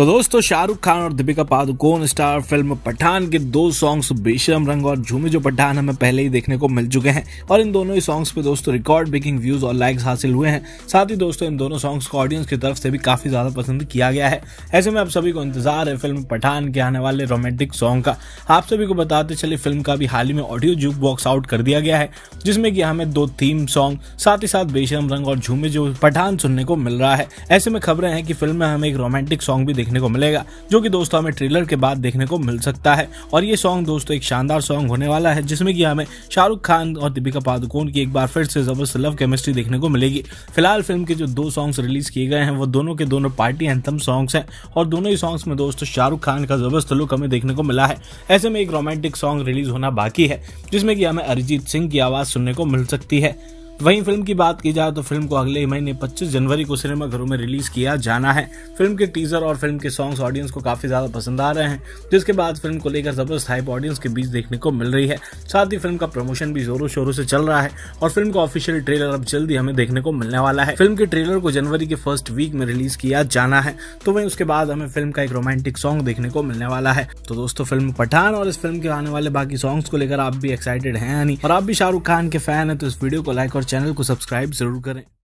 तो दोस्तों शाहरुख खान और दीपिका पादुकोण स्टार फिल्म पठान के दो सॉन्ग्स बेशरम रंग और झूमे जो पठान हमें पहले ही देखने को मिल चुके हैं और इन दोनों ही सॉन्ग्स पे दोस्तों रिकॉर्ड ब्रेकिंग व्यूज और लाइक्स हासिल हुए हैं साथ ही दोस्तों इन दोनों सॉन्ग्स को ऑडियंस की तरफ से भी काफी ज्यादा पसंद किया गया है ऐसे में आप सभी को इंतजार है फिल्म पठान के आने वाले रोमांटिक सॉन्ग का आप सभी को बताते चले फिल्म का भी हाल ही में ऑडियो जूक बॉक्स आउट कर दिया गया है जिसमें की हमें दो थीम सॉन्ग साथ ही साथ बेशरम रंग और झूमे जो पठान सुनने को मिल रहा है ऐसे में खबरें हैं कि फिल्म में हमें एक रोमांटिक सॉन्ग भी देखने देखने को मिलेगा जो कि दोस्तों हमें ट्रेलर के बाद देखने को मिल सकता है और ये सॉन्ग दोस्तों एक शानदार सॉन्ग होने वाला है जिसमें कि हमें शाहरुख खान और दीपिका पादुकोण की एक बार फिर से जबरदस्त लव केमिस्ट्री देखने को मिलेगी फिलहाल फिल्म के जो दो सॉन्ग्स रिलीज किए गए हैं वो दोनों के दोनों पार्टी एंथम सॉन्ग्स हैं और दोनों ही सॉन्ग्स में दोस्तों शाहरुख खान का जबरदस्त लुक हमें देखने को मिला है ऐसे में एक रोमांटिक सॉन्ग रिलीज होना बाकी है जिसमें कि हमें अरिजीत सिंह की आवाज सुनने को मिल सकती है वहीं फिल्म की बात की जाए तो फिल्म को अगले महीने 25 जनवरी को सिनेमा घरों में रिलीज किया जाना है फिल्म के टीजर और फिल्म के सॉन्ग्स ऑडियंस को काफी ज्यादा पसंद आ रहे हैं जिसके बाद फिल्म को लेकर जबरदस्त हाइप ऑडियंस के बीच देखने को मिल रही है साथ ही फिल्म का प्रमोशन भी जोरों शोरों से चल रहा है और फिल्म का ऑफिशियल ट्रेलर अब जल्दी हमें देखने को मिलने वाला है फिल्म के ट्रेलर को जनवरी के फर्स्ट वीक में रिलीज किया जाना है तो वही उसके बाद हमें फिल्म का एक रोमांटिक सॉन्ग देखने को मिलने वाला है तो दोस्तों फिल्म पठान और इस फिल्म के आने वाले बाकी सॉन्ग्स को लेकर आप भी एक्साइटेड है यानी और आप भी शाहरुख खान के फैन है तो इस वीडियो को लाइक और चैनल को सब्सक्राइब जरूर करें